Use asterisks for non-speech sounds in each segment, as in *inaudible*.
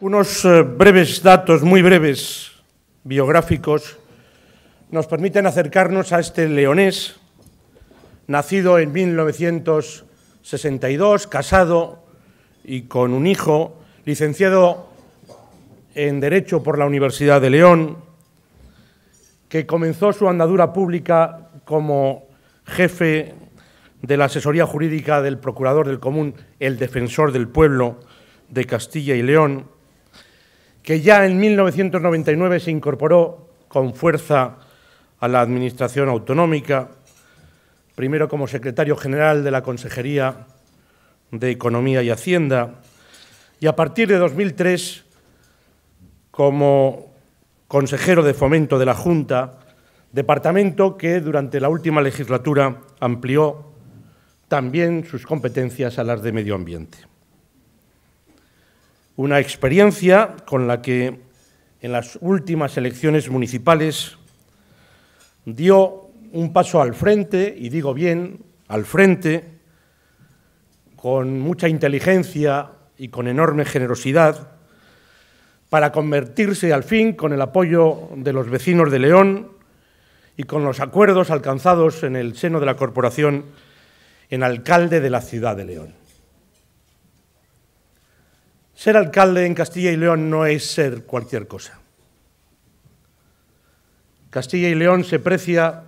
Unos eh, breves datos, muy breves, biográficos, nos permiten acercarnos a este leonés, nacido en 1962, casado y con un hijo, licenciado en Derecho por la Universidad de León, que comenzó su andadura pública como jefe de la asesoría jurídica del Procurador del Común, el Defensor del Pueblo de Castilla y León, que ya en 1999 se incorporó con fuerza a la Administración Autonómica, primero como secretario general de la Consejería de Economía y Hacienda, y a partir de 2003 como consejero de fomento de la Junta, departamento que durante la última legislatura amplió también sus competencias a las de medio ambiente. Una experiencia con la que en las últimas elecciones municipales dio un paso al frente, y digo bien, al frente, con mucha inteligencia y con enorme generosidad, para convertirse al fin, con el apoyo de los vecinos de León y con los acuerdos alcanzados en el seno de la corporación, en alcalde de la ciudad de León. Ser alcalde en Castilla y León no es ser cualquier cosa. Castilla y León se precia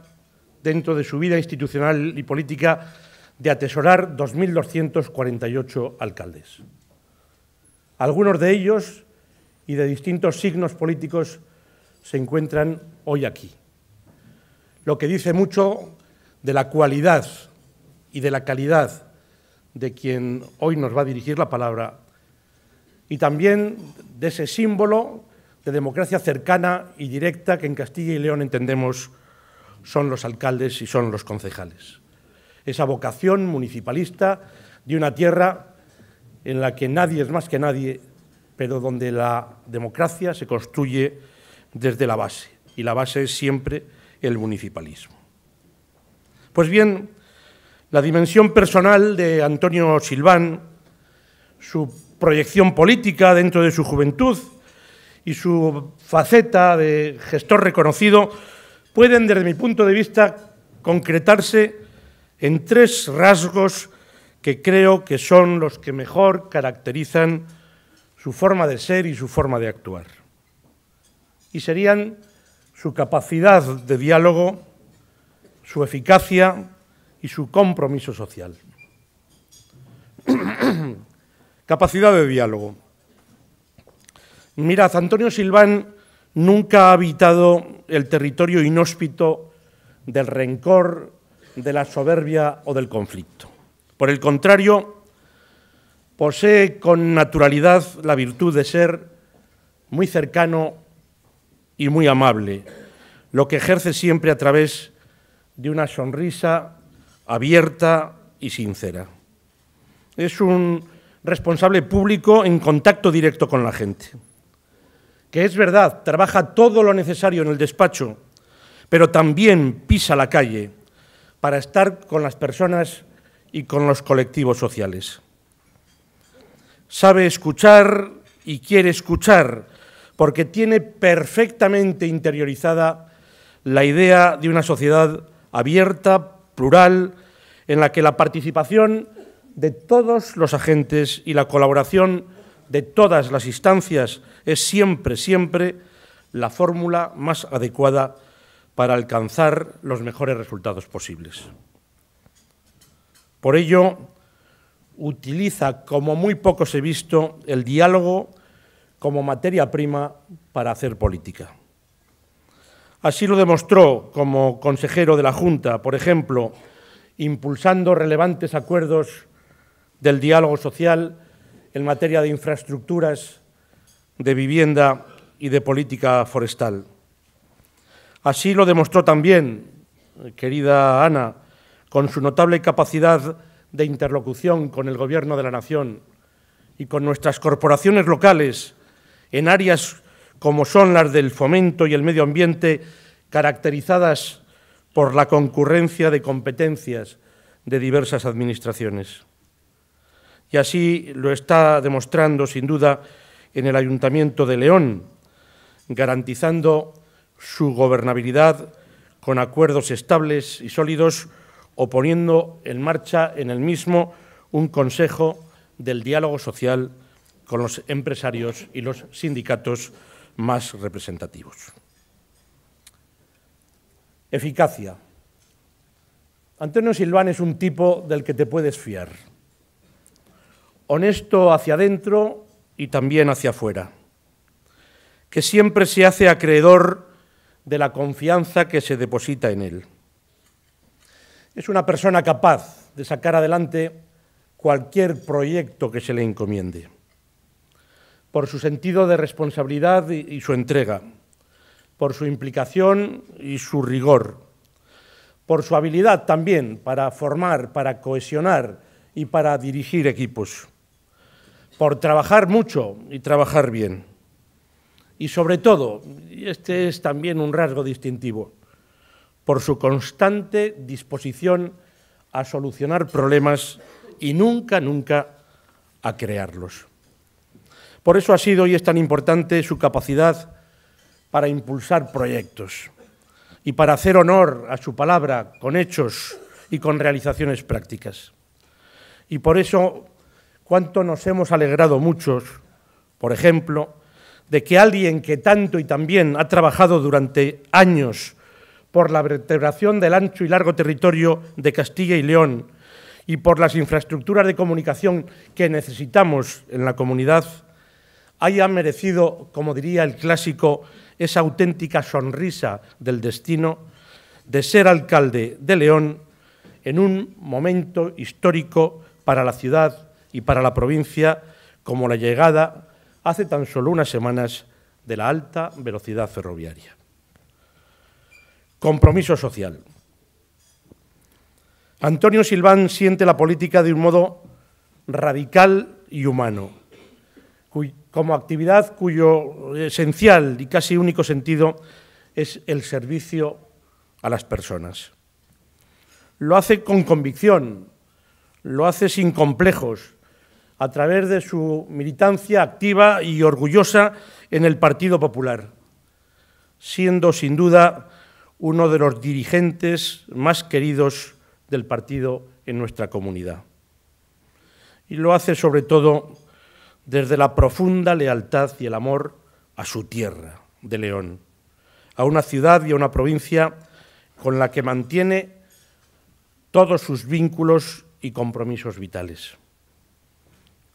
dentro de su vida institucional y política de atesorar 2.248 alcaldes. Algunos de ellos y de distintos signos políticos se encuentran hoy aquí, lo que dice mucho de la cualidad y de la calidad de quien hoy nos va a dirigir la palabra, y también de ese símbolo de democracia cercana y directa que en Castilla y León entendemos son los alcaldes y son los concejales. Esa vocación municipalista de una tierra en la que nadie es más que nadie, pero donde la democracia se construye desde la base, y la base es siempre el municipalismo. Pues bien, la dimensión personal de Antonio Silván, su proyección política dentro de su juventud y su faceta de gestor reconocido pueden, desde mi punto de vista, concretarse en tres rasgos que creo que son los que mejor caracterizan su forma de ser y su forma de actuar. Y serían su capacidad de diálogo, su eficacia, y su compromiso social. *clears throat* Capacidad de diálogo. Mirad, Antonio Silván nunca ha habitado el territorio inhóspito del rencor, de la soberbia o del conflicto. Por el contrario, posee con naturalidad la virtud de ser muy cercano y muy amable, lo que ejerce siempre a través de una sonrisa abierta y sincera. Es un responsable público en contacto directo con la gente, que es verdad, trabaja todo lo necesario en el despacho, pero también pisa la calle para estar con las personas y con los colectivos sociales. Sabe escuchar y quiere escuchar porque tiene perfectamente interiorizada la idea de una sociedad abierta, plural en la que la participación de todos los agentes y la colaboración de todas las instancias es siempre, siempre la fórmula más adecuada para alcanzar los mejores resultados posibles. Por ello, utiliza, como muy poco se ha visto, el diálogo como materia prima para hacer política. Así lo demostró como consejero de la Junta, por ejemplo, impulsando relevantes acuerdos del diálogo social en materia de infraestructuras, de vivienda y de política forestal. Así lo demostró también, querida Ana, con su notable capacidad de interlocución con el Gobierno de la Nación y con nuestras corporaciones locales en áreas como son las del fomento y el medio ambiente, caracterizadas por la concurrencia de competencias de diversas administraciones. Y así lo está demostrando, sin duda, en el Ayuntamiento de León, garantizando su gobernabilidad con acuerdos estables y sólidos o poniendo en marcha en el mismo un Consejo del Diálogo Social con los empresarios y los sindicatos más representativos. Eficacia. Antonio Silván es un tipo del que te puedes fiar. Honesto hacia adentro y también hacia afuera. Que siempre se hace acreedor de la confianza que se deposita en él. Es una persona capaz de sacar adelante cualquier proyecto que se le encomiende, por su sentido de responsabilidad y su entrega por su implicación y su rigor, por su habilidad también para formar, para cohesionar y para dirigir equipos, por trabajar mucho y trabajar bien. Y sobre todo, y este es también un rasgo distintivo, por su constante disposición a solucionar problemas y nunca, nunca a crearlos. Por eso ha sido y es tan importante su capacidad para impulsar proyectos y para hacer honor a su palabra con hechos y con realizaciones prácticas. Y por eso, cuánto nos hemos alegrado muchos, por ejemplo, de que alguien que tanto y también ha trabajado durante años por la vertebración del ancho y largo territorio de Castilla y León y por las infraestructuras de comunicación que necesitamos en la comunidad, haya merecido, como diría el clásico, esa auténtica sonrisa del destino de ser alcalde de León en un momento histórico para la ciudad y para la provincia como la llegada hace tan solo unas semanas de la alta velocidad ferroviaria. Compromiso social. Antonio Silván siente la política de un modo radical y humano como actividad cuyo esencial y casi único sentido es el servicio a las personas. Lo hace con convicción, lo hace sin complejos, a través de su militancia activa y orgullosa en el Partido Popular, siendo sin duda uno de los dirigentes más queridos del partido en nuestra comunidad. Y lo hace sobre todo desde la profunda lealtad y el amor a su tierra de León, a una ciudad y a una provincia con la que mantiene todos sus vínculos y compromisos vitales.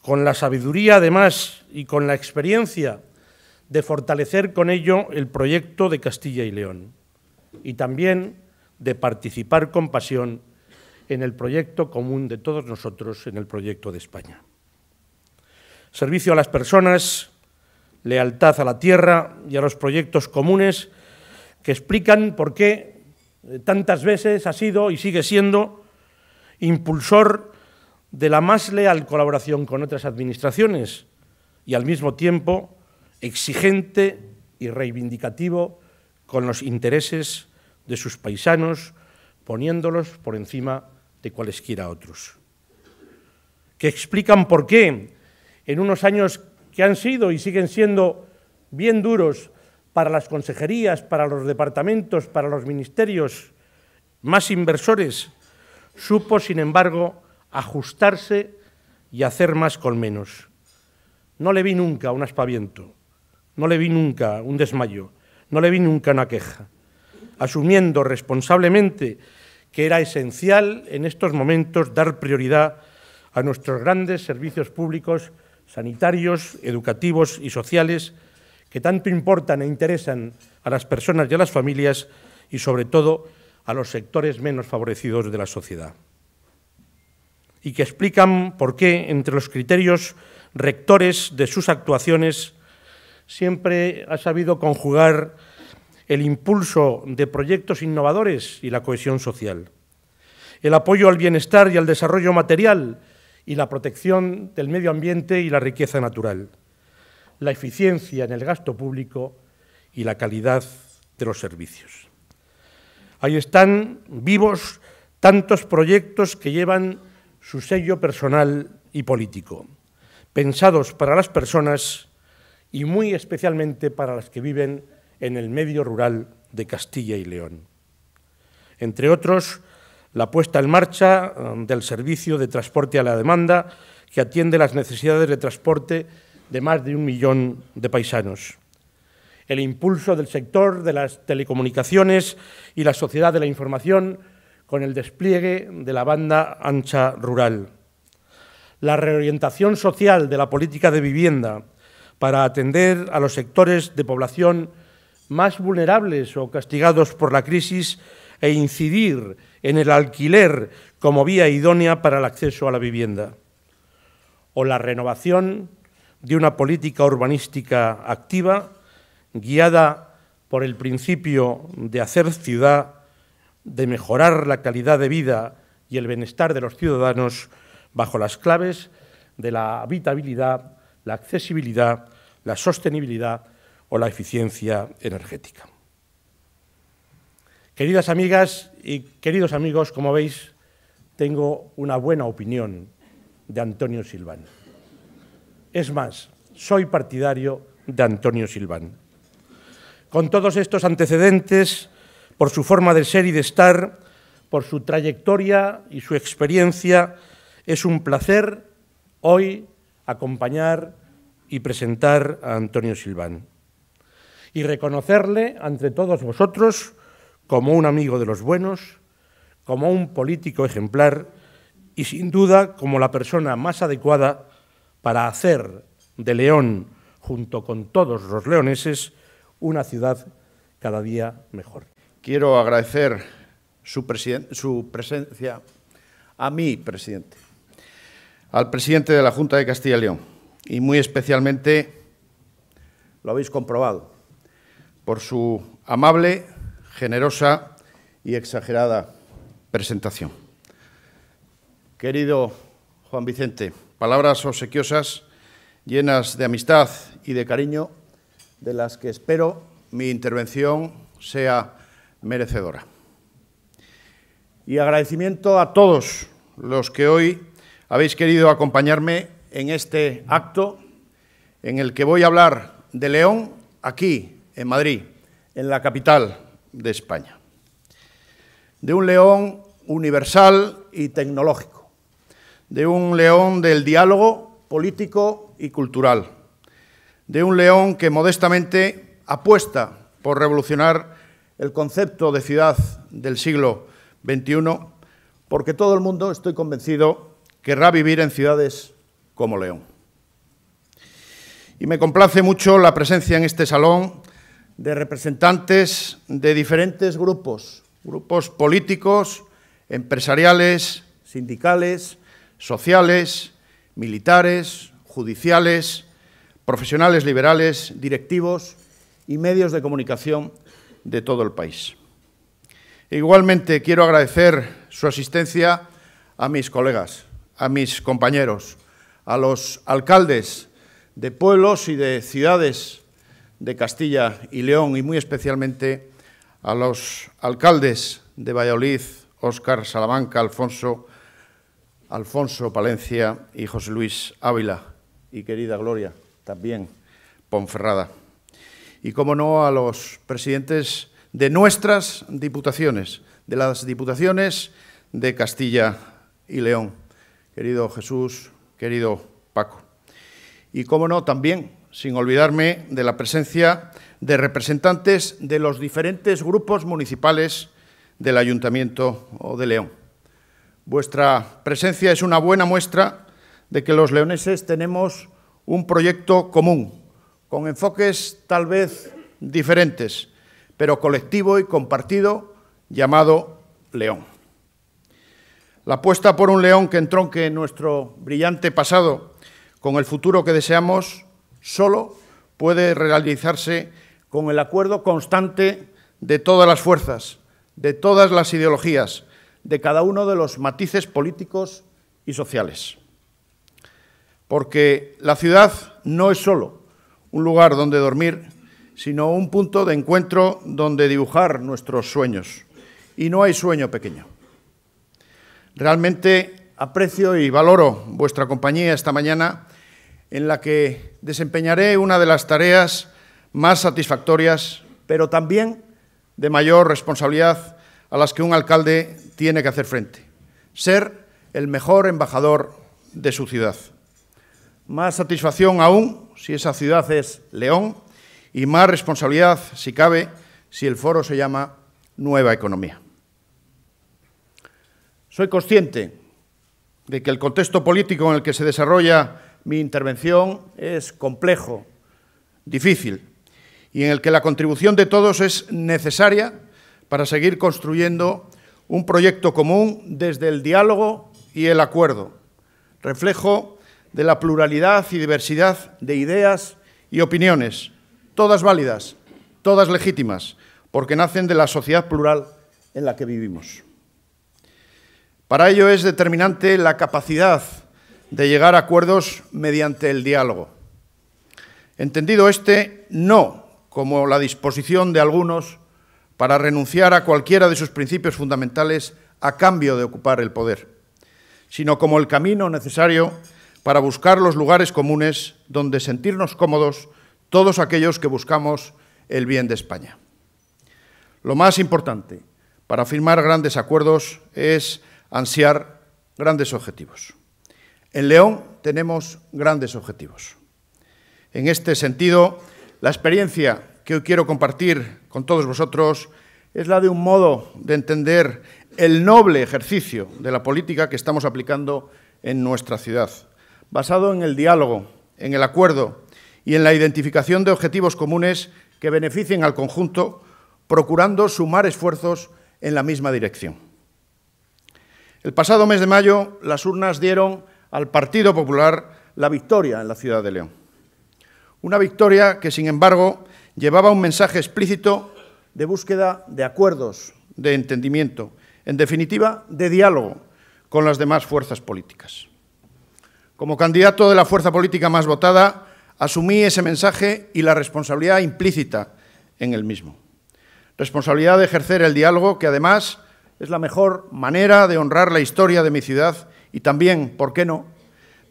Con la sabiduría, además, y con la experiencia de fortalecer con ello el proyecto de Castilla y León, y también de participar con pasión en el proyecto común de todos nosotros, en el proyecto de España servicio a las personas, lealtad a la tierra y a los proyectos comunes que explican por qué eh, tantas veces ha sido y sigue siendo impulsor de la más leal colaboración con otras administraciones y al mismo tiempo exigente y reivindicativo con los intereses de sus paisanos, poniéndolos por encima de cualesquiera otros. Que explican por qué en unos años que han sido y siguen siendo bien duros para las consejerías, para los departamentos, para los ministerios más inversores, supo, sin embargo, ajustarse y hacer más con menos. No le vi nunca un aspaviento, no le vi nunca un desmayo, no le vi nunca una queja, asumiendo responsablemente que era esencial en estos momentos dar prioridad a nuestros grandes servicios públicos sanitarios, educativos y sociales que tanto importan e interesan a las personas y a las familias y, sobre todo, a los sectores menos favorecidos de la sociedad. Y que explican por qué, entre los criterios rectores de sus actuaciones, siempre ha sabido conjugar el impulso de proyectos innovadores y la cohesión social, el apoyo al bienestar y al desarrollo material y la protección del medio ambiente y la riqueza natural, la eficiencia en el gasto público y la calidad de los servicios. Ahí están vivos tantos proyectos que llevan su sello personal y político, pensados para las personas y muy especialmente para las que viven en el medio rural de Castilla y León. Entre otros, la puesta en marcha um, del servicio de transporte a la demanda que atiende las necesidades de transporte de más de un millón de paisanos, el impulso del sector de las telecomunicaciones y la sociedad de la información con el despliegue de la banda ancha rural, la reorientación social de la política de vivienda para atender a los sectores de población más vulnerables o castigados por la crisis e incidir en el alquiler como vía idónea para el acceso a la vivienda, o la renovación de una política urbanística activa guiada por el principio de hacer ciudad, de mejorar la calidad de vida y el bienestar de los ciudadanos bajo las claves de la habitabilidad, la accesibilidad, la sostenibilidad o la eficiencia energética. Queridas amigas y queridos amigos, como veis, tengo una buena opinión de Antonio Silván. Es más, soy partidario de Antonio Silván. Con todos estos antecedentes, por su forma de ser y de estar, por su trayectoria y su experiencia, es un placer hoy acompañar y presentar a Antonio Silván y reconocerle ante todos vosotros como un amigo de los buenos, como un político ejemplar y sin duda como la persona más adecuada para hacer de León, junto con todos los leoneses, una ciudad cada día mejor. Quiero agradecer su, presencia a mi presidente, al presidente de la Junta de Castilla y León y muy especialmente, lo habéis comprobado, por su amable generosa y exagerada presentación. Querido Juan Vicente, palabras obsequiosas llenas de amistad y de cariño, de las que espero mi intervención sea merecedora. Y agradecimiento a todos los que hoy habéis querido acompañarme en este acto en el que voy a hablar de León aquí, en Madrid, en la capital de España, de un león universal y tecnológico, de un león del diálogo político y cultural, de un león que modestamente apuesta por revolucionar el concepto de ciudad del siglo XXI, porque todo el mundo, estoy convencido, querrá vivir en ciudades como León. Y me complace mucho la presencia en este salón de representantes de diferentes grupos, grupos políticos, empresariales, sindicales, sociales, militares, judiciales, profesionales liberales, directivos y medios de comunicación de todo el país. Igualmente quiero agradecer su asistencia a mis colegas, a mis compañeros, a los alcaldes de pueblos y de ciudades de Castilla y León y muy especialmente a los alcaldes de Valladolid, Óscar Salamanca, Alfonso, Alfonso Palencia y José Luis Ávila y querida Gloria, también Ponferrada. Y como no a los presidentes de nuestras diputaciones, de las diputaciones de Castilla y León, querido Jesús, querido Paco. Y como no también sin olvidarme de la presencia de representantes de los diferentes grupos municipales del Ayuntamiento de León. Vuestra presencia es una buena muestra de que los leoneses tenemos un proyecto común, con enfoques tal vez diferentes, pero colectivo y compartido, llamado León. La apuesta por un León que entronque nuestro brillante pasado con el futuro que deseamos solo puede realizarse con el acuerdo constante de todas las fuerzas, de todas las ideologías, de cada uno de los matices políticos y sociales. Porque la ciudad no es solo un lugar donde dormir, sino un punto de encuentro donde dibujar nuestros sueños. Y no hay sueño pequeño. Realmente aprecio y valoro vuestra compañía esta mañana en la que desempeñaré una de las tareas más satisfactorias, pero también de mayor responsabilidad a las que un alcalde tiene que hacer frente, ser el mejor embajador de su ciudad. Más satisfacción aún si esa ciudad es León y más responsabilidad, si cabe, si el foro se llama Nueva Economía. Soy consciente de que el contexto político en el que se desarrolla mi intervención es complejo, difícil, y en el que la contribución de todos es necesaria para seguir construyendo un proyecto común desde el diálogo y el acuerdo, reflejo de la pluralidad y diversidad de ideas y opiniones, todas válidas, todas legítimas, porque nacen de la sociedad plural en la que vivimos. Para ello es determinante la capacidad de llegar a acuerdos mediante el diálogo. Entendido este, no como la disposición de algunos para renunciar a cualquiera de sus principios fundamentales a cambio de ocupar el poder, sino como el camino necesario para buscar los lugares comunes donde sentirnos cómodos todos aquellos que buscamos el bien de España. Lo más importante para firmar grandes acuerdos es ansiar grandes objetivos. En León tenemos grandes objetivos. En este sentido, la experiencia que hoy quiero compartir con todos vosotros es la de un modo de entender el noble ejercicio de la política que estamos aplicando en nuestra ciudad, basado en el diálogo, en el acuerdo y en la identificación de objetivos comunes que beneficien al conjunto, procurando sumar esfuerzos en la misma dirección. El pasado mes de mayo, las urnas dieron al Partido Popular la victoria en la ciudad de León. Una victoria que, sin embargo, llevaba un mensaje explícito de búsqueda de acuerdos, de entendimiento, en definitiva, de diálogo con las demás fuerzas políticas. Como candidato de la fuerza política más votada, asumí ese mensaje y la responsabilidad implícita en el mismo. Responsabilidad de ejercer el diálogo, que además es la mejor manera de honrar la historia de mi ciudad y también, ¿por qué no?,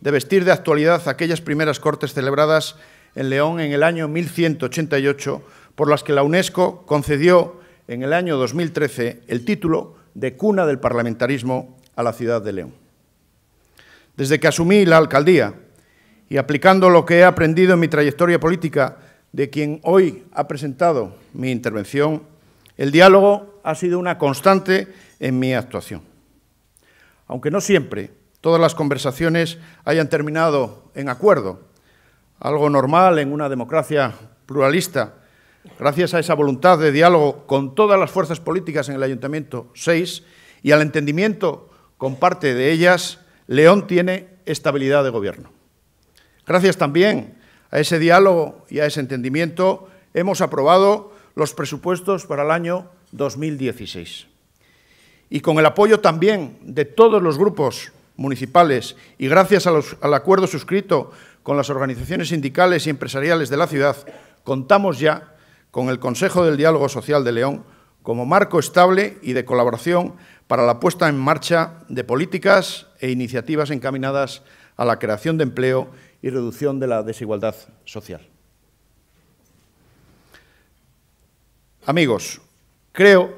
de vestir de actualidad aquellas primeras cortes celebradas en León en el año 1188, por las que la UNESCO concedió en el año 2013 el título de cuna del parlamentarismo a la ciudad de León. Desde que asumí la alcaldía y aplicando lo que he aprendido en mi trayectoria política de quien hoy ha presentado mi intervención, el diálogo ha sido una constante en mi actuación. Aunque no siempre todas las conversaciones hayan terminado en acuerdo, algo normal en una democracia pluralista, gracias a esa voluntad de diálogo con todas las fuerzas políticas en el Ayuntamiento 6 y al entendimiento con parte de ellas, León tiene estabilidad de gobierno. Gracias también a ese diálogo y a ese entendimiento hemos aprobado los presupuestos para el año 2016 y con el apoyo también de todos los grupos municipales y gracias al acuerdo suscrito con las organizaciones sindicales y empresariales de la ciudad, contamos ya con el Consejo del Diálogo Social de León como marco estable y de colaboración para la puesta en marcha de políticas e iniciativas encaminadas a la creación de empleo y reducción de la desigualdad social. Amigos, creo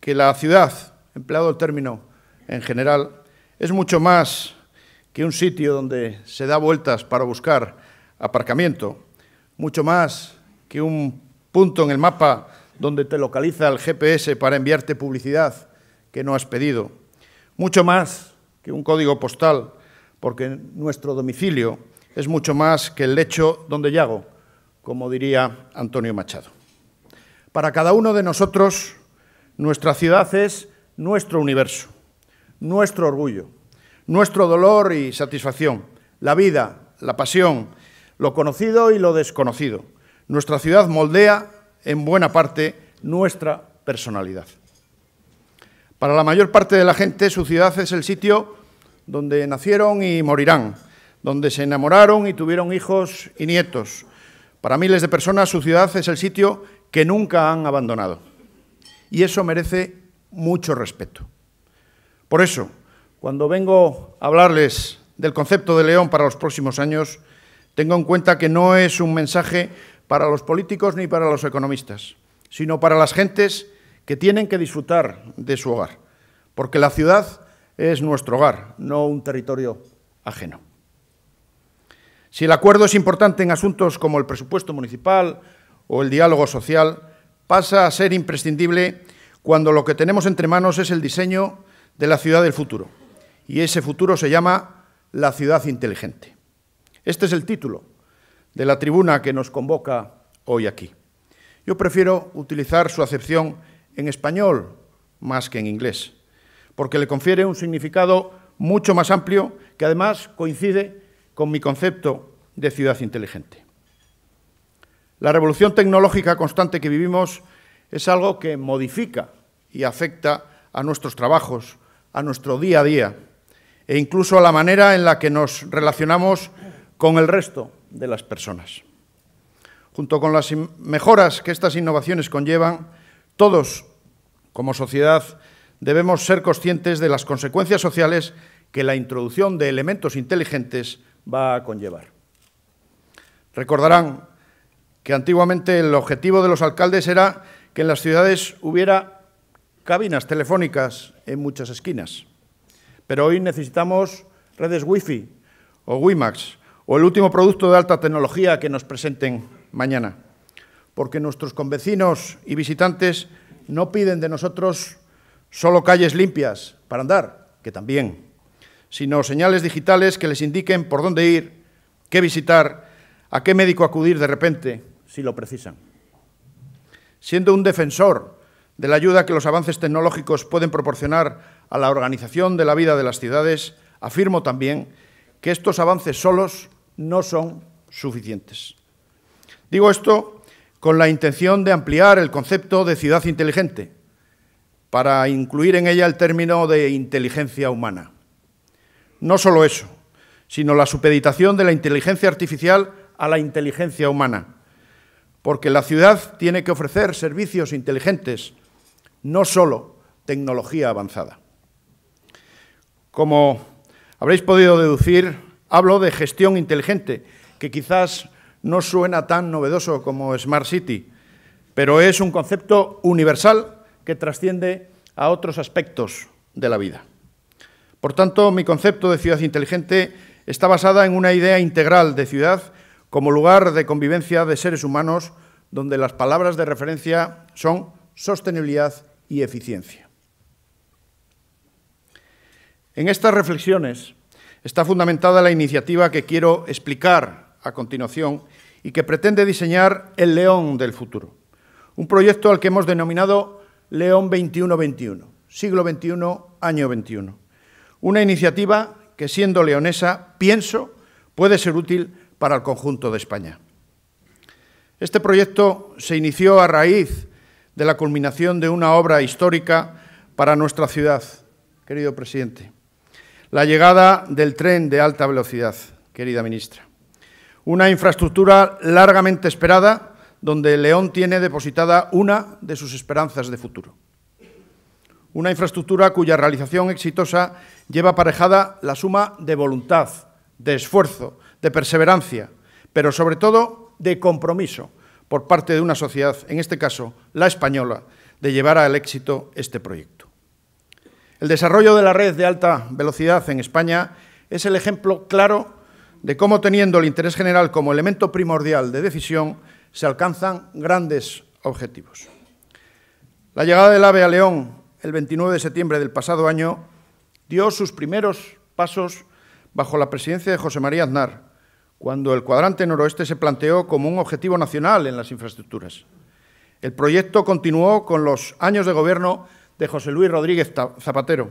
que la ciudad empleado el término en general, es mucho más que un sitio donde se da vueltas para buscar aparcamiento, mucho más que un punto en el mapa donde te localiza el GPS para enviarte publicidad que no has pedido, mucho más que un código postal, porque nuestro domicilio es mucho más que el lecho donde llago, como diría Antonio Machado. Para cada uno de nosotros, nuestra ciudad es nuestro universo, nuestro orgullo, nuestro dolor y satisfacción, la vida, la pasión, lo conocido y lo desconocido. Nuestra ciudad moldea, en buena parte, nuestra personalidad. Para la mayor parte de la gente, su ciudad es el sitio donde nacieron y morirán, donde se enamoraron y tuvieron hijos y nietos. Para miles de personas, su ciudad es el sitio que nunca han abandonado. Y eso merece mucho respeto. Por eso, cuando vengo a hablarles del concepto de León para los próximos años, tengo en cuenta que no es un mensaje para los políticos ni para los economistas, sino para las gentes que tienen que disfrutar de su hogar, porque la ciudad es nuestro hogar, no un territorio ajeno. Si el acuerdo es importante en asuntos como el presupuesto municipal o el diálogo social, pasa a ser imprescindible cuando lo que tenemos entre manos es el diseño de la ciudad del futuro. Y ese futuro se llama la ciudad inteligente. Este es el título de la tribuna que nos convoca hoy aquí. Yo prefiero utilizar su acepción en español más que en inglés, porque le confiere un significado mucho más amplio que además coincide con mi concepto de ciudad inteligente. La revolución tecnológica constante que vivimos es algo que modifica y afecta a nuestros trabajos, a nuestro día a día e incluso a la manera en la que nos relacionamos con el resto de las personas. Junto con las mejoras que estas innovaciones conllevan, todos, como sociedad, debemos ser conscientes de las consecuencias sociales que la introducción de elementos inteligentes va a conllevar. Recordarán que antiguamente el objetivo de los alcaldes era que en las ciudades hubiera cabinas telefónicas en muchas esquinas. Pero hoy necesitamos redes Wi-Fi o WiMAX o el último producto de alta tecnología que nos presenten mañana. Porque nuestros convecinos y visitantes no piden de nosotros solo calles limpias para andar, que también, sino señales digitales que les indiquen por dónde ir, qué visitar, a qué médico acudir de repente, si lo precisan siendo un defensor de la ayuda que los avances tecnológicos pueden proporcionar a la organización de la vida de las ciudades, afirmo también que estos avances solos no son suficientes. Digo esto con la intención de ampliar el concepto de ciudad inteligente, para incluir en ella el término de inteligencia humana. No solo eso, sino la supeditación de la inteligencia artificial a la inteligencia humana, porque la ciudad tiene que ofrecer servicios inteligentes, no solo tecnología avanzada. Como habréis podido deducir, hablo de gestión inteligente, que quizás no suena tan novedoso como Smart City, pero es un concepto universal que trasciende a otros aspectos de la vida. Por tanto, mi concepto de ciudad inteligente está basada en una idea integral de ciudad como lugar de convivencia de seres humanos donde las palabras de referencia son sostenibilidad y eficiencia. En estas reflexiones está fundamentada la iniciativa que quiero explicar a continuación y que pretende diseñar el León del futuro, un proyecto al que hemos denominado León 21-21, siglo XXI, año XXI. Una iniciativa que, siendo leonesa, pienso puede ser útil para el conjunto de España. Este proyecto se inició a raíz de la culminación de una obra histórica para nuestra ciudad, querido presidente, la llegada del tren de alta velocidad, querida ministra. Una infraestructura largamente esperada donde León tiene depositada una de sus esperanzas de futuro. Una infraestructura cuya realización exitosa lleva aparejada la suma de voluntad, de esfuerzo, de perseverancia, pero sobre todo de compromiso por parte de una sociedad, en este caso la española, de llevar al éxito este proyecto. El desarrollo de la red de alta velocidad en España es el ejemplo claro de cómo teniendo el interés general como elemento primordial de decisión se alcanzan grandes objetivos. La llegada del AVE a León el 29 de septiembre del pasado año dio sus primeros pasos bajo la presidencia de José María Aznar, cuando el cuadrante noroeste se planteó como un objetivo nacional en las infraestructuras. El proyecto continuó con los años de gobierno de José Luis Rodríguez Zapatero,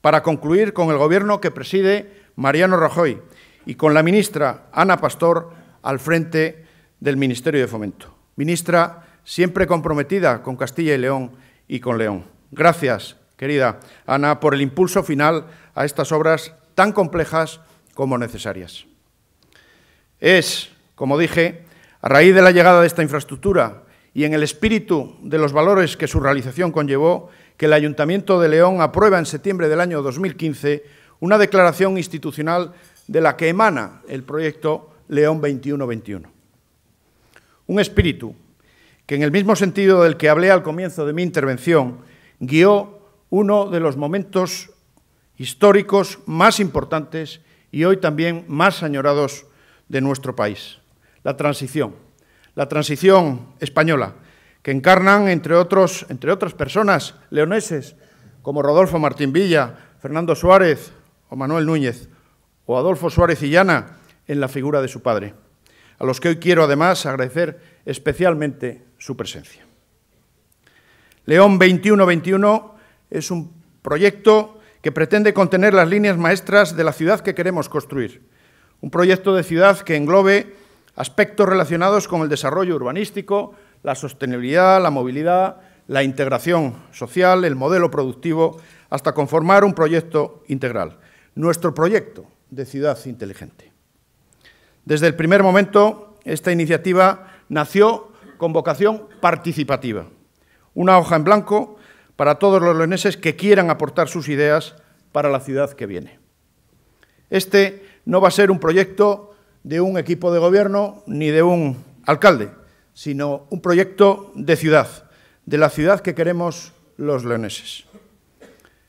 para concluir con el gobierno que preside Mariano Rajoy y con la ministra Ana Pastor al frente del Ministerio de Fomento. Ministra siempre comprometida con Castilla y León y con León. Gracias, querida Ana, por el impulso final a estas obras tan complejas como necesarias. Es, como dije, a raíz de la llegada de esta infraestructura y en el espíritu de los valores que su realización conllevó, que el Ayuntamiento de León aprueba en septiembre del año 2015 una declaración institucional de la que emana el proyecto León 2121. Un espíritu que en el mismo sentido del que hablé al comienzo de mi intervención, guió uno de los momentos históricos más importantes y hoy también más añorados de nuestro país, la transición, la transición española, que encarnan, entre, otros, entre otras personas leoneses, como Rodolfo Martín Villa, Fernando Suárez o Manuel Núñez, o Adolfo Suárez Illana, en la figura de su padre, a los que hoy quiero además agradecer especialmente su presencia. León 21-21 es un proyecto que pretende contener las líneas maestras de la ciudad que queremos construir, un proyecto de ciudad que englobe aspectos relacionados con el desarrollo urbanístico, la sostenibilidad, la movilidad, la integración social, el modelo productivo, hasta conformar un proyecto integral, nuestro proyecto de ciudad inteligente. Desde el primer momento, esta iniciativa nació con vocación participativa, una hoja en blanco para todos los leoneses que quieran aportar sus ideas para la ciudad que viene. Este no va a ser un proyecto de un equipo de gobierno ni de un alcalde, sino un proyecto de ciudad, de la ciudad que queremos los leoneses.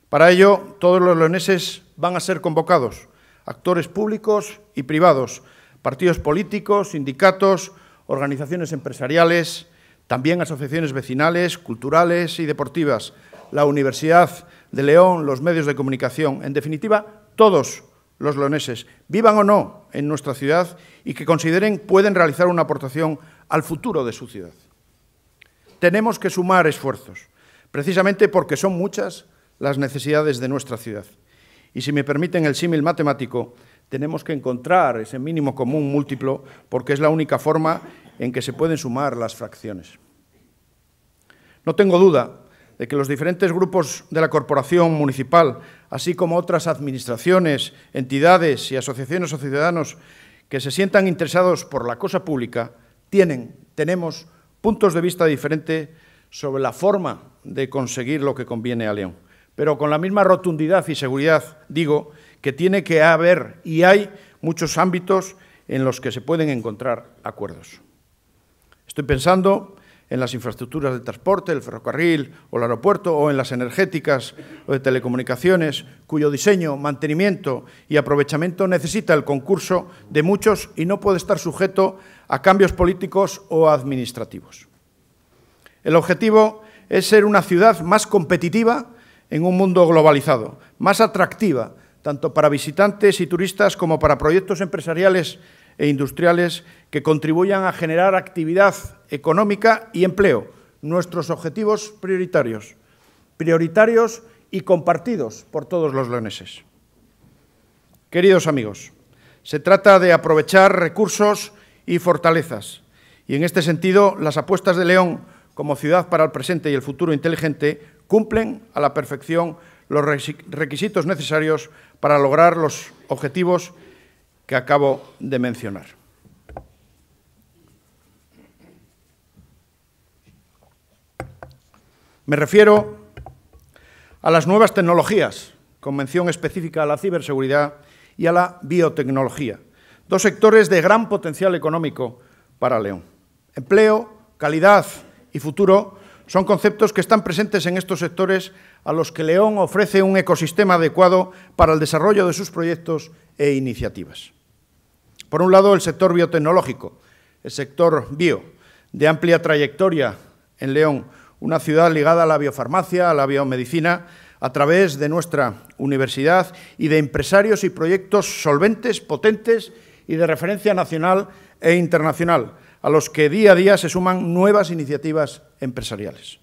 Para ello, todos los leoneses van a ser convocados, actores públicos y privados, partidos políticos, sindicatos, organizaciones empresariales, también asociaciones vecinales, culturales y deportivas, la Universidad de León, los medios de comunicación, en definitiva, todos los leoneses, vivan o no en nuestra ciudad y que consideren pueden realizar una aportación al futuro de su ciudad. Tenemos que sumar esfuerzos, precisamente porque son muchas las necesidades de nuestra ciudad. Y si me permiten el símil matemático, tenemos que encontrar ese mínimo común múltiplo porque es la única forma en que se pueden sumar las fracciones. No tengo duda de que los diferentes grupos de la corporación municipal, así como otras administraciones, entidades y asociaciones o ciudadanos que se sientan interesados por la cosa pública, tienen, tenemos puntos de vista diferentes sobre la forma de conseguir lo que conviene a León. Pero con la misma rotundidad y seguridad digo que tiene que haber y hay muchos ámbitos en los que se pueden encontrar acuerdos. Estoy pensando en las infraestructuras de transporte, el ferrocarril o el aeropuerto, o en las energéticas o de telecomunicaciones, cuyo diseño, mantenimiento y aprovechamiento necesita el concurso de muchos y no puede estar sujeto a cambios políticos o administrativos. El objetivo es ser una ciudad más competitiva en un mundo globalizado, más atractiva, tanto para visitantes y turistas como para proyectos empresariales e industriales que contribuyan a generar actividad económica y empleo. Nuestros objetivos prioritarios, prioritarios y compartidos por todos los leoneses. Queridos amigos, se trata de aprovechar recursos y fortalezas. Y en este sentido, las apuestas de León como ciudad para el presente y el futuro inteligente cumplen a la perfección los requisitos necesarios para lograr los objetivos que acabo de mencionar. Me refiero a las nuevas tecnologías, con mención específica a la ciberseguridad y a la biotecnología, dos sectores de gran potencial económico para León. Empleo, calidad y futuro son conceptos que están presentes en estos sectores a los que León ofrece un ecosistema adecuado para el desarrollo de sus proyectos e iniciativas. Por un lado, el sector biotecnológico, el sector bio, de amplia trayectoria en León, una ciudad ligada a la biofarmacia, a la biomedicina, a través de nuestra universidad y de empresarios y proyectos solventes, potentes y de referencia nacional e internacional, a los que día a día se suman nuevas iniciativas empresariales.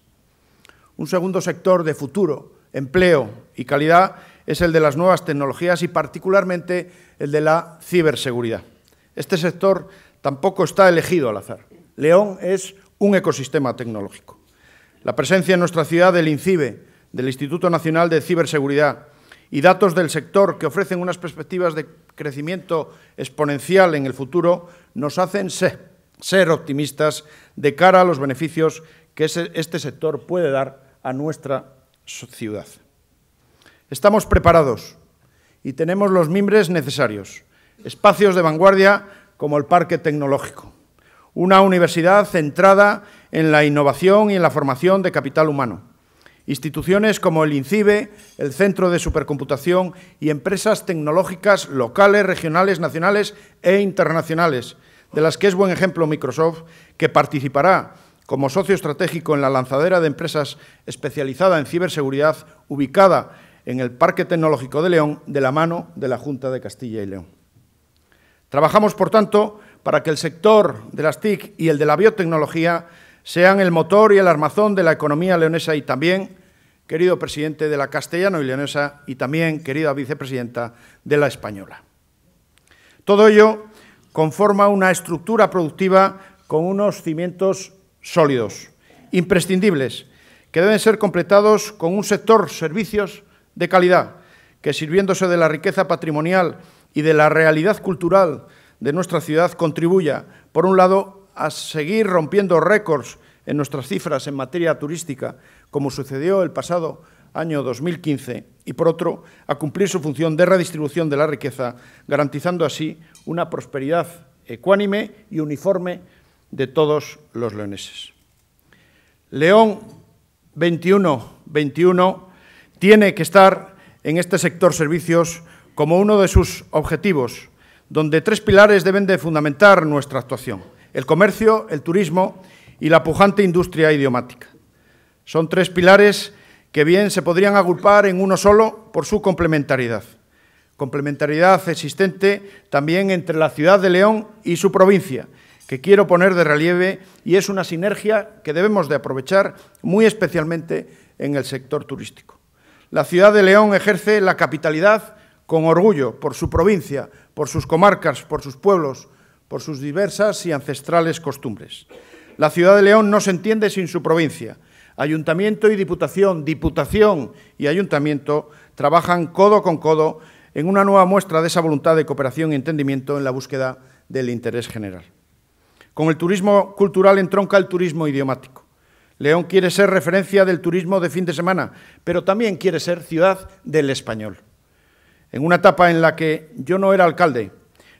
Un segundo sector de futuro, empleo y calidad es el de las nuevas tecnologías y particularmente el de la ciberseguridad. Este sector tampoco está elegido al azar. León es un ecosistema tecnológico. La presencia en nuestra ciudad del INCIBE, del Instituto Nacional de Ciberseguridad, y datos del sector que ofrecen unas perspectivas de crecimiento exponencial en el futuro nos hacen ser, optimistas de cara a los beneficios que este sector puede dar a nuestra ciudad. Estamos preparados y tenemos los mimbres necesarios espacios de vanguardia como el Parque Tecnológico, una universidad centrada en la innovación y en la formación de capital humano, instituciones como el INCIBE, el Centro de Supercomputación y empresas tecnológicas locales, regionales, nacionales e internacionales, de las que es buen ejemplo Microsoft, que participará como socio estratégico en la lanzadera de empresas especializada en ciberseguridad ubicada en el Parque Tecnológico de León de la mano de la Junta de Castilla y León. Trabajamos, por tanto, para que el sector de las TIC y el de la biotecnología sean el motor y el armazón de la economía leonesa y también, querido presidente de la castellano y leonesa, y también, querida vicepresidenta de la española. Todo ello conforma una estructura productiva con unos cimientos sólidos, imprescindibles, que deben ser completados con un sector servicios de calidad, que sirviéndose de la riqueza patrimonial y de la realidad cultural de nuestra ciudad contribuya, por un lado, a seguir rompiendo récords en nuestras cifras en materia turística, como sucedió el pasado año 2015, y por otro, a cumplir su función de redistribución de la riqueza, garantizando así una prosperidad ecuánime y uniforme de todos los leoneses. León 21-21 tiene que estar en este sector servicios como uno de sus objetivos, donde tres pilares deben de fundamentar nuestra actuación, el comercio, el turismo y la pujante industria idiomática. Son tres pilares que bien se podrían agrupar en uno solo por su complementariedad. Complementariedad existente también entre la ciudad de León y su provincia, que quiero poner de relieve y es una sinergia que debemos de aprovechar muy especialmente en el sector turístico. La ciudad de León ejerce la capitalidad con orgullo por su provincia, por sus comarcas, por sus pueblos, por sus diversas y ancestrales costumbres. La ciudad de León no se entiende sin su provincia. Ayuntamiento y Diputación, Diputación y Ayuntamiento trabajan codo con codo en una nueva muestra de esa voluntad de cooperación y entendimiento en la búsqueda del interés general. Con el turismo cultural entronca el turismo idiomático. León quiere ser referencia del turismo de fin de semana, pero también quiere ser ciudad del español en una etapa en la que yo no era alcalde,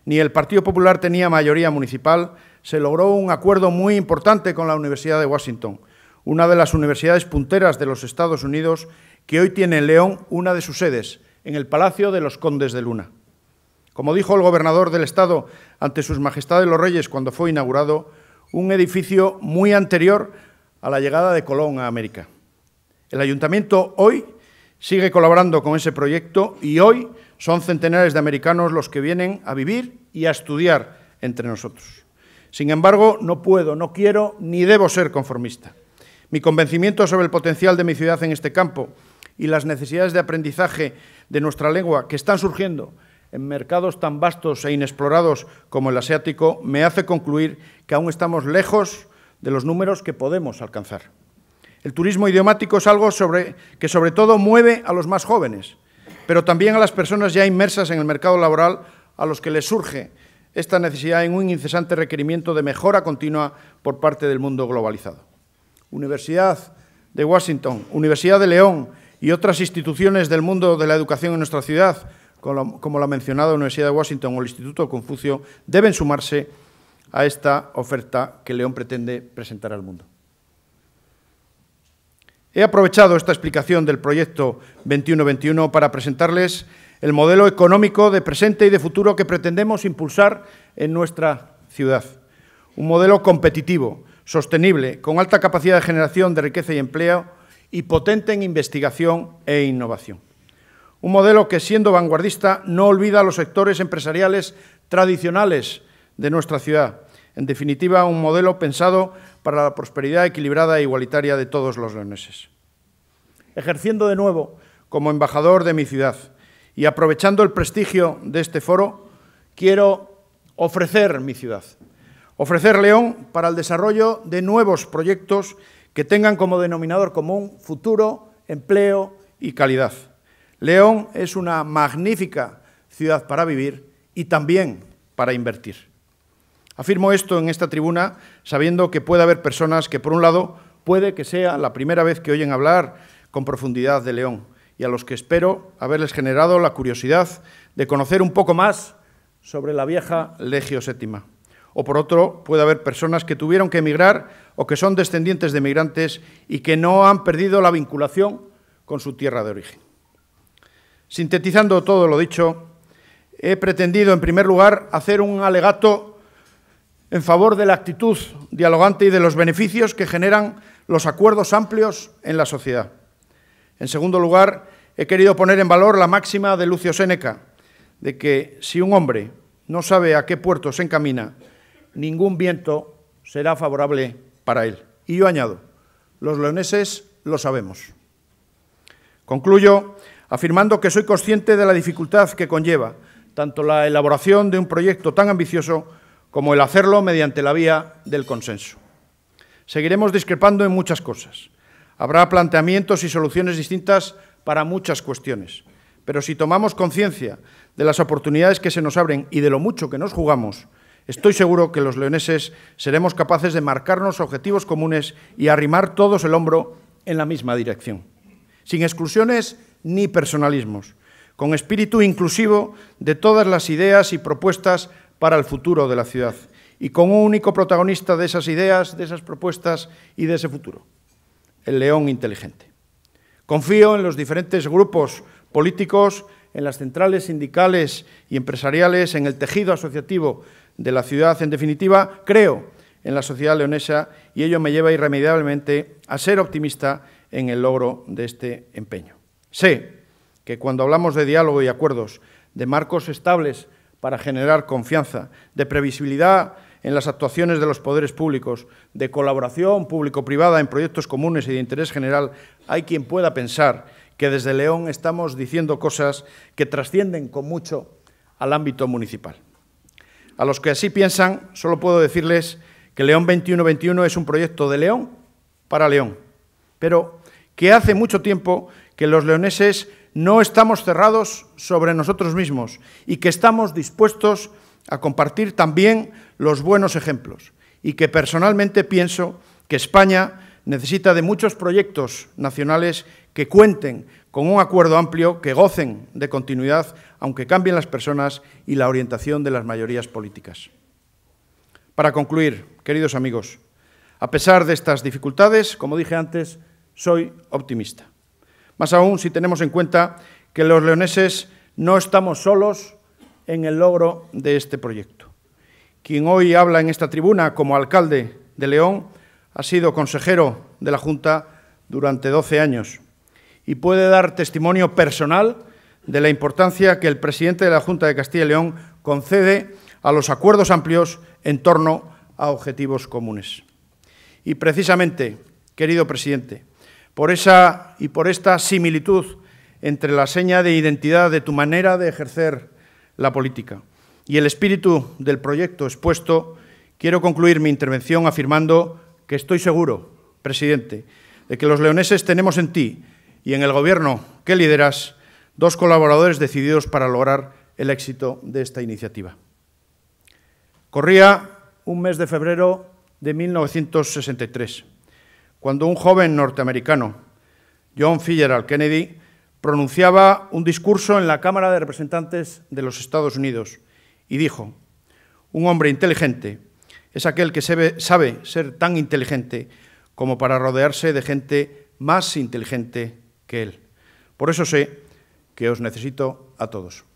ni el Partido Popular tenía mayoría municipal, se logró un acuerdo muy importante con la Universidad de Washington, una de las universidades punteras de los Estados Unidos, que hoy tiene en León una de sus sedes, en el Palacio de los Condes de Luna. Como dijo el gobernador del Estado ante sus majestades los reyes cuando fue inaugurado, un edificio muy anterior a la llegada de Colón a América. El ayuntamiento hoy sigue colaborando con ese proyecto y hoy son centenares de americanos los que vienen a vivir y a estudiar entre nosotros. Sin embargo, no puedo, no quiero ni debo ser conformista. Mi convencimiento sobre el potencial de mi ciudad en este campo y las necesidades de aprendizaje de nuestra lengua que están surgiendo en mercados tan vastos e inexplorados como el asiático me hace concluir que aún estamos lejos de los números que podemos alcanzar. El turismo idiomático es algo que sobre todo mueve a los más jóvenes, pero también a las personas ya inmersas en el mercado laboral a los que les surge esta necesidad en un incesante requerimiento de mejora continua por parte del mundo globalizado. Universidad de Washington, Universidad de León y otras instituciones del mundo de la educación en nuestra ciudad, como la mencionada Universidad de Washington o el Instituto Confucio, deben sumarse a esta oferta que León pretende presentar al mundo. He aprovechado esta explicación del proyecto 2121 para presentarles el modelo económico de presente y de futuro que pretendemos impulsar en nuestra ciudad. Un modelo competitivo, sostenible, con alta capacidad de generación de riqueza y empleo y potente en investigación e innovación. Un modelo que, siendo vanguardista, no olvida los sectores empresariales tradicionales de nuestra ciudad, en definitiva, un modelo pensado para la prosperidad equilibrada e igualitaria de todos los leoneses. Ejerciendo de nuevo como embajador de mi ciudad y aprovechando el prestigio de este foro, quiero ofrecer mi ciudad, ofrecer León para el desarrollo de nuevos proyectos que tengan como denominador común futuro, empleo y calidad. León es una magnífica ciudad para vivir y también para invertir. Afirmo esto en esta tribuna sabiendo que puede haber personas que, por un lado, puede que sea la primera vez que oyen hablar con profundidad de León y a los que espero haberles generado la curiosidad de conocer un poco más sobre la vieja Legio VII. O por otro, puede haber personas que tuvieron que emigrar o que son descendientes de migrantes y que no han perdido la vinculación con su tierra de origen. Sintetizando todo lo dicho, he pretendido en primer lugar hacer un alegato en favor de la actitud dialogante y de los beneficios que generan los acuerdos amplios en la sociedad. En segundo lugar, he querido poner en valor la máxima de Lucio Séneca, de que si un hombre no sabe a qué puerto se encamina, ningún viento será favorable para él. Y yo añado, los leoneses lo sabemos. Concluyo afirmando que soy consciente de la dificultad que conlleva tanto la elaboración de un proyecto tan ambicioso como el hacerlo mediante la vía del consenso. Seguiremos discrepando en muchas cosas. Habrá planteamientos y soluciones distintas para muchas cuestiones. Pero si tomamos conciencia de las oportunidades que se nos abren y de lo mucho que nos jugamos, estoy seguro que los leoneses seremos capaces de marcarnos objetivos comunes y arrimar todos el hombro en la misma dirección. Sin exclusiones ni personalismos, con espíritu inclusivo de todas las ideas y propuestas para el futuro de la ciudad y con un único protagonista de esas ideas, de esas propuestas y de ese futuro, el león inteligente. Confío en los diferentes grupos políticos, en las centrales sindicales y empresariales, en el tejido asociativo de la ciudad. En definitiva, creo en la sociedad leonesa y ello me lleva irremediablemente a ser optimista en el logro de este empeño. Sé que cuando hablamos de diálogo y acuerdos, de marcos estables para generar confianza, de previsibilidad en las actuaciones de los poderes públicos, de colaboración público-privada en proyectos comunes y de interés general, hay quien pueda pensar que desde León estamos diciendo cosas que trascienden con mucho al ámbito municipal. A los que así piensan, solo puedo decirles que León 2121 es un proyecto de León para León, pero que hace mucho tiempo que los leoneses no estamos cerrados sobre nosotros mismos y que estamos dispuestos a compartir también los buenos ejemplos y que personalmente pienso que España necesita de muchos proyectos nacionales que cuenten con un acuerdo amplio, que gocen de continuidad, aunque cambien las personas y la orientación de las mayorías políticas. Para concluir, queridos amigos, a pesar de estas dificultades, como dije antes, soy optimista. Más aún si tenemos en cuenta que los leoneses no estamos solos en el logro de este proyecto. Quien hoy habla en esta tribuna como alcalde de León ha sido consejero de la Junta durante 12 años y puede dar testimonio personal de la importancia que el presidente de la Junta de Castilla y León concede a los acuerdos amplios en torno a objetivos comunes. Y precisamente, querido presidente, por esa y por esta similitud entre la seña de identidad de tu manera de ejercer la política y el espíritu del proyecto expuesto, quiero concluir mi intervención afirmando que estoy seguro, presidente, de que los leoneses tenemos en ti y en el gobierno que lideras dos colaboradores decididos para lograr el éxito de esta iniciativa. Corría un mes de febrero de 1963 cuando un joven norteamericano, John Fitzgerald Kennedy, pronunciaba un discurso en la Cámara de Representantes de los Estados Unidos y dijo, un hombre inteligente es aquel que sabe ser tan inteligente como para rodearse de gente más inteligente que él. Por eso sé que os necesito a todos.